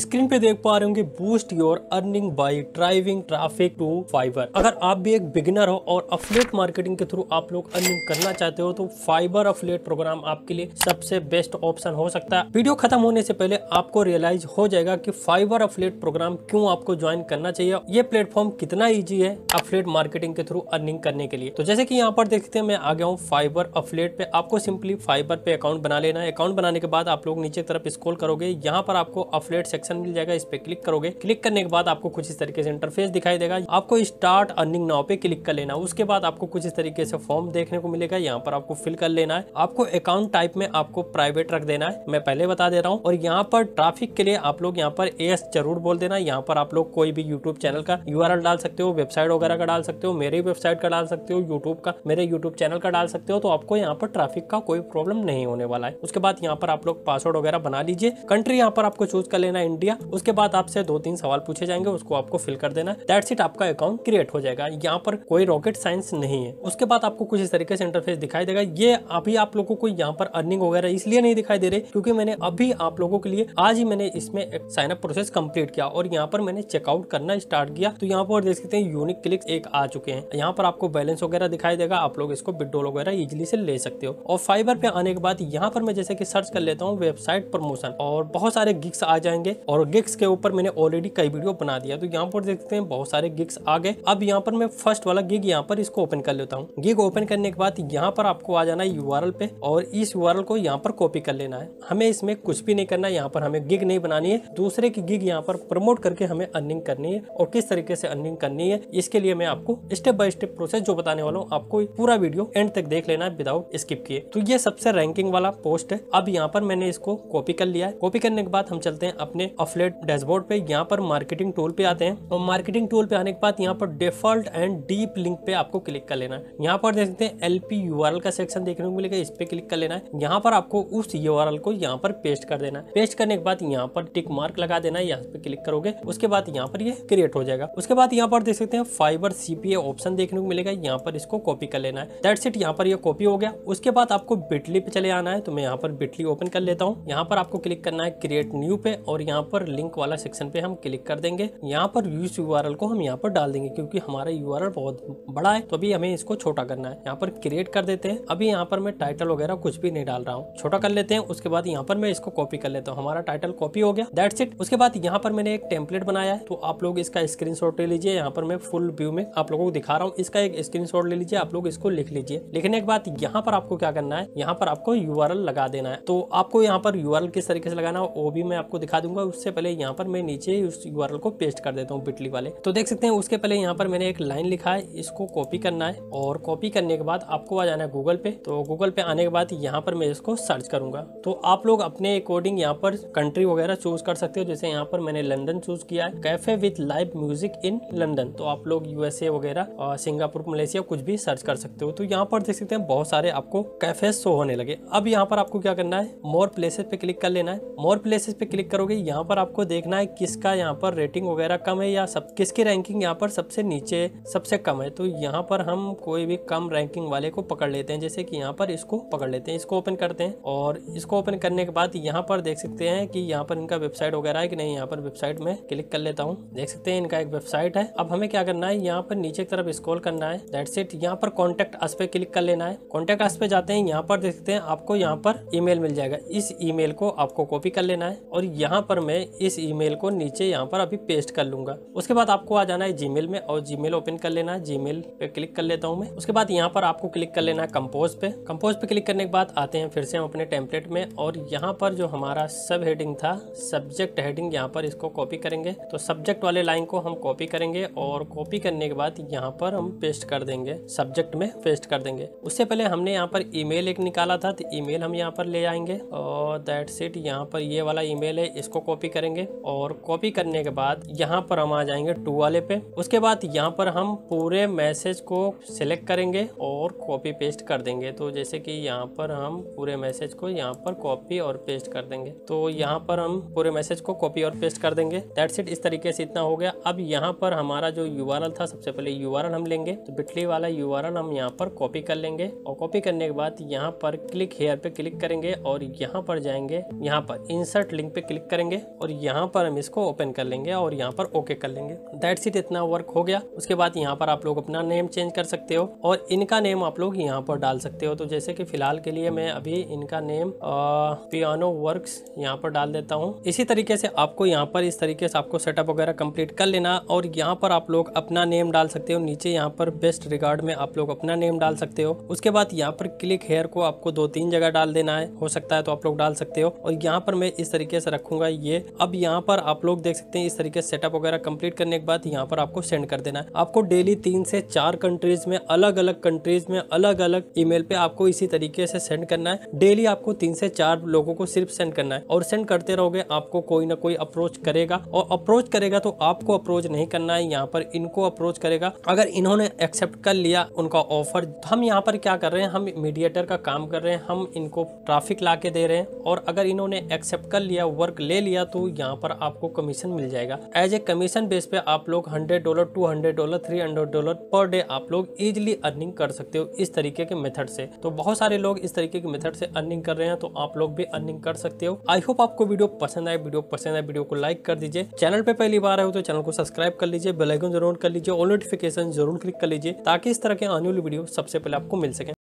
screen पे देख पा रहे होंगे boost your earning by driving traffic to Fiverr अगर आप भी एक बिगिनर हो और अफलेट मार्केटिंग के थ्रू आप लोग अर्निंग करना चाहते हो तो फाइबर अफलेट प्रोग्राम आपके लिए सबसे बेस्ट ऑप्शन हो सकता है वीडियो खत्म होने से पहले आपको रियलाइज हो जाएगा की फाइबर अफलेट प्रोग्राम क्यूँ आपको ज्वाइन करना चाहिए ये प्लेटफॉर्म कितना ईजी है अफलेट मार्केटिंग के थ्रू अर्निंग करने के लिए तो जैसे की यहाँ पर देखते हैं मैं आ गया हूँ फाइबर अफलेट पे आपको सिंपली फाइबर पे अकाउंट बना लेना है अकाउंट बनाने के बाद आप लोग नीचे तरफ स्कोल करोगे यहाँ पर आपको अफलेट सेक्शन ऑप्शन मिल जाएगा इस पर क्लिक करोगे क्लिक करने के बाद आपको कुछ इस तरीके से इंटरफेस दिखाई देगा आपको स्टार्ट अर्निंग नाव पे क्लिक कर लेना उसके बाद आपको कुछ इस तरीके से फॉर्म देखने को मिलेगा यहाँ पर आपको फिल कर लेना है आपको अकाउंट टाइप में आपको प्राइवेट रख देना है मैं पहले बता दे रहा हूँ और यहाँ पर ट्राफिक के लिए आप लोग यहाँ पर एस जरूर बोल देना यहाँ पर आप लोग कोई भी यूट्यूब चैनल का यू डाल सकते हो वेबसाइट वगैरह का डाल सकते हो मेरी वेबसाइट का डाल सकते हो यूट्यूब का मेरे यूट्यूब चैनल का डाल सकते हो तो आपको यहाँ पर ट्राफिक का कोई प्रॉब्लम नहीं होने वाला है उसके बाद यहाँ पर आप लोग पासवर्ड वगैरह बना लीजिए कंट्री यहाँ पर आपको चूज कर लेना है दिया उसके बाद आपसे दो तीन सवाल पूछे जाएंगे उसको आपको फिल कर देना है दैट्स इट आपका अकाउंट क्रिएट हो जाएगा यहाँ पर कोई रॉकेट साइंस नहीं है उसके बाद आपको कुछ इस तरीके से इंटरफेस दिखाई देगा ये अभी आप लोगों को यहाँ पर अर्निंग वगैरह इसलिए नहीं दिखाई दे रही क्योंकि मैंने अभी आप लोगों के लिए आज ही मैंने इसमें साइन अप प्रोसेस कम्प्लीट किया और यहाँ पर मैंने चेकआउट करना स्टार्ट किया तो यहाँ पर देख सकते हैं यूनिक क्लिक एक आ चुके हैं यहाँ पर आपको बैलेंस वगैरह दिखाई देगा आप लोग इसको बिडोल वगैरह इजिली से ले सकते हो और फाइबर पे आने के बाद यहाँ पर मैं जैसे कि सर्च कर लेता हूँ वेबसाइट प्रमोशन और बहुत सारे गिग्स आ जाएंगे और गिग्स के ऊपर मैंने ऑलरेडी कई वीडियो बना दिया तो यहाँ पर देखते हैं बहुत सारे गिग्स आ गए अब यहाँ पर मैं फर्स्ट वाला गिग यहाँ पर इसको ओपन कर लेता हूँ गिग ओपन करने के बाद यहाँ पर आपको आ जाना है यू पे और इस यू को यहाँ पर कॉपी कर लेना है हमें इसमें कुछ भी नहीं करना है यहाँ पर हमें गिग नहीं बनानी है दूसरे की गिग यहाँ पर प्रमोट करके हमें अर्निंग करनी है और किस तरीके से अर्निंग करनी है इसके लिए मैं आपको स्टेप बाय स्टेप प्रोसेस जो बताने वाला हूँ आपको पूरा वीडियो एंड तक देख लेना है विदाउट स्किप किए तो ये सबसे रैंकिंग वाला पोस्ट है अब यहाँ पर मैंने इसको कॉपी कर लिया है कॉपी करने के बाद हम चलते हैं अपने पे अफलेट डैशबोर्ड पे यहाँ पर मार्केटिंग टूल पे आते हैं और मार्केटिंग टूल पे आने के बाद यहाँ पर डिफॉल्ट एंड डीप लिंक पे आपको क्लिक कर लेना है यहाँ पर देख सकते हैं L P U R L का सेक्शन देखने को मिलेगा इस पे क्लिक कर लेना है यहाँ पर आपको उस यू आर एल को यहाँ पर पेस्ट कर देना है पेस्ट करने के बाद यहाँ पर टिक मार्क लगा देना है यहाँ पे क्लिक करोगे उसके बाद यहाँ पर ये क्रिएट हो जाएगा उसके बाद यहाँ पर देख सकते हैं फाइबर सीपीए ऑप्शन देखने को मिलेगा यहाँ पर इसको कॉपी कर लेना है दैट सेट यहाँ पर ये कॉपी हो गया उसके बाद आपको बिटली पे चले आना है तो मैं यहाँ पर बिटली ओपन कर लेता हूँ यहाँ पर आपको क्लिक करना है क्रिएट न्यू पे और यहाँ यहाँ पर लिंक वाला सेक्शन पे हम क्लिक कर देंगे यहाँ पर व्यूज यू को हम यहाँ पर डाल देंगे क्योंकि हमारा यू बहुत बड़ा है तो अभी हमें इसको छोटा करना है यहाँ पर क्रिएट कर देते हैं अभी यहाँ पर मैं टाइटल वगैरह कुछ भी नहीं डाल रहा हूँ छोटा कर लेते हैं उसके बाद यहाँ पर मैं इसको कॉपी कर लेता हूँ हमारा टाइटल कॉपी हो गया दैट्स इट उसके बाद यहाँ पर मैंने एक टेम्पलेट बनाया है तो आप लोग इसका स्क्रीन ले लीजिए यहाँ पर मैं फुल व्यू में आप लोगों को दिखा रहा हूँ इसका एक स्क्रीन ले लीजिए आप लोग इसको लिख लीजिए लिखने के बाद यहाँ पर आपको क्या करना है यहाँ पर आपको यू लगा देना है तो आपको यहाँ पर यू किस तरीके से लगाना है वो भी मैं आपको दिखा दूंगा उससे पहले यहाँ पर मैं नीचे उस यू को पेस्ट कर देता हूँ बिटली वाले तो देख सकते हैं उसके पहले यहाँ पर मैंने एक लाइन लिखा है इसको कॉपी करना है और कॉपी करने के बाद आपको आ जाना है गूगल पे तो गूगल पे आने के बाद यहाँ पर मैं इसको सर्च करूंगा तो आप लोग अपने अकॉर्डिंग यहाँ पर कंट्री वगैरह चूज कर सकते हो जैसे यहाँ पर मैंने लंदन चूज किया है cafe with live music in London तो आप लोग यूएसए वगैरह सिंगापुर मलेशिया कुछ भी सर्च कर सकते हो तो यहाँ पर देख सकते हैं बहुत सारे आपको कैफे शो होने लगे अब यहाँ पर आपको क्या करना है मोर प्लेसेस पे क्लिक कर लेना है मोर प्लेसेस पे क्लिक करोगे यहाँ यहाँ पर आपको देखना है किसका यहाँ पर रेटिंग वगैरह कम है या सब किसकी रैंकिंग यहाँ पर सबसे नीचे सबसे कम है तो यहाँ पर हम कोई भी कम रैंकिंग वाले को पकड़ लेते हैं जैसे कि यहाँ पर इसको पकड़ लेते हैं इसको ओपन करते हैं और इसको ओपन करने के बाद यहाँ पर देख सकते हैं कि यहाँ पर इनका वेबसाइट वगैरह है कि नहीं यहाँ पर वेबसाइट में क्लिक कर लेता हूँ देख सकते हैं इनका एक वेबसाइट है अब हमें क्या करना है यहाँ पर नीचे की तरफ स्क्रोल करना है दैट सेट यहाँ पर कॉन्टेक्ट अस पे क्लिक कर लेना है कॉन्टेक्ट अस पे जाते हैं यहाँ पर देख सकते हैं आपको यहाँ पर ई मिल जाएगा इस ई को आपको कॉपी कर लेना है और यहाँ पर मैं इस ईमेल को नीचे यहाँ पर अभी पेस्ट कर लूंगा उसके बाद आपको आ जाना है जीमेल में और जीमेल ओपन कर लेना है जीमेल पे क्लिक कर लेता हूँ मैं उसके बाद यहाँ पर आपको क्लिक कर लेना है कंपोज पे कंपोज पे क्लिक करने के बाद आते हैं फिर से हम अपने टेम्पलेट में और यहाँ पर जो हमारा सब हेडिंग था सब्जेक्ट हेडिंग यहाँ पर इसको कॉपी करेंगे तो सब्जेक्ट वाले लाइन को हम कॉपी करेंगे और कॉपी करने के बाद यहाँ पर हम पेस्ट कर देंगे सब्जेक्ट में पेस्ट कर देंगे उससे पहले हमने यहाँ पर ईमेल एक निकाला था तो ईमेल हम यहाँ पर ले आएंगे और दैट सेट यहाँ पर ये वाला ईमेल है इसको कॉपी कॉपी करेंगे और कॉपी करने के बाद यहाँ पर हम आ जाएंगे टू वाले पे उसके बाद यहाँ पर हम पूरे मैसेज को सिलेक्ट करेंगे और कॉपी पेस्ट कर देंगे तो जैसे कि यहाँ पर हम पूरे मैसेज को यहाँ पर कॉपी और पेस्ट कर देंगे तो यहाँ पर हम पूरे मैसेज को कॉपी और पेस्ट कर देंगे दैट्स इट इस तरीके से इतना हो गया अब यहाँ पर हमारा जो यू था सबसे पहले यू हम लेंगे तो बिटली वाला यू हम यहाँ पर कॉपी कर लेंगे और कॉपी करने के बाद यहाँ पर क्लिक हेयर पे क्लिक करेंगे और यहाँ पर जाएंगे यहाँ पर इंसर्ट लिंक पे क्लिक करेंगे और यहाँ पर हम इसको ओपन कर लेंगे और यहाँ पर ओके कर लेंगे दैट इट इतना वर्क हो गया उसके बाद यहाँ पर आप लोग अपना नेम चेंज कर सकते हो और इनका नेम आप लोग यहाँ पर डाल सकते हो तो जैसे कि फिलहाल के लिए मैं अभी इनका नेम पियानो वर्क यहाँ पर डाल देता हूँ इसी तरीके से आपको यहाँ पर इस तरीके से आपको सेटअप वगैरह कम्प्लीट कर लेना और यहाँ पर आप लोग अपना नेम डाल सकते हो नीचे यहाँ पर बेस्ट रिगार्ड में आप लोग अपना नेम डाल सकते हो उसके बाद यहाँ पर क्लिक हेयर को आपको दो तीन जगह डाल देना है हो सकता है तो आप लोग डाल सकते हो और यहाँ पर मैं इस तरीके से रखूंगा ये चाहिए अब यहाँ पर आप लोग देख सकते हैं इस तरीके से सेटअप वगैरह कंप्लीट करने के बाद यहाँ पर आपको सेंड कर देना है आपको डेली तीन से चार कंट्रीज में अलग अलग कंट्रीज में अलग अलग ईमेल पे आपको इसी तरीके से सेंड करना है डेली आपको तीन से चार लोगों को सिर्फ सेंड करना है और सेंड करते रहोगे आपको कोई ना कोई अप्रोच करेगा और अप्रोच करेगा तो आपको अप्रोच नहीं करना है यहाँ पर इनको अप्रोच करेगा अगर इन्होंने एक्सेप्ट कर लिया उनका ऑफर हम यहाँ पर क्या कर रहे हैं हम मीडिएटर का काम कर रहे हैं हम इनको ट्राफिक ला के दे रहे हैं और अगर इन्होंने एक्सेप्ट कर लिया वर्क ले लिया किया तो यहाँ पर आपको कमीशन मिल जाएगा एज ए कमीशन बेस पे आप लोग hundred dollar two hundred dollar three hundred dollar per day आप लोग इजिली अर्निंग कर सकते हो इस तरीके के मेथड से तो बहुत सारे लोग इस तरीके के मेथड से अर्निंग कर रहे हैं तो आप लोग भी अर्निंग कर सकते हो आई होप आपको वीडियो पसंद आए वीडियो पसंद आए वीडियो को लाइक कर दीजिए चैनल पे पहली बार आए हो तो चैनल को सब्सक्राइब कर लीजिए बेलाइकन जरूर कर लीजिए और नोटिफिकेशन जरूर क्लिक कर लीजिए ताकि इस तरह के आने वाली वीडियो सबसे पहले आपको मिल सके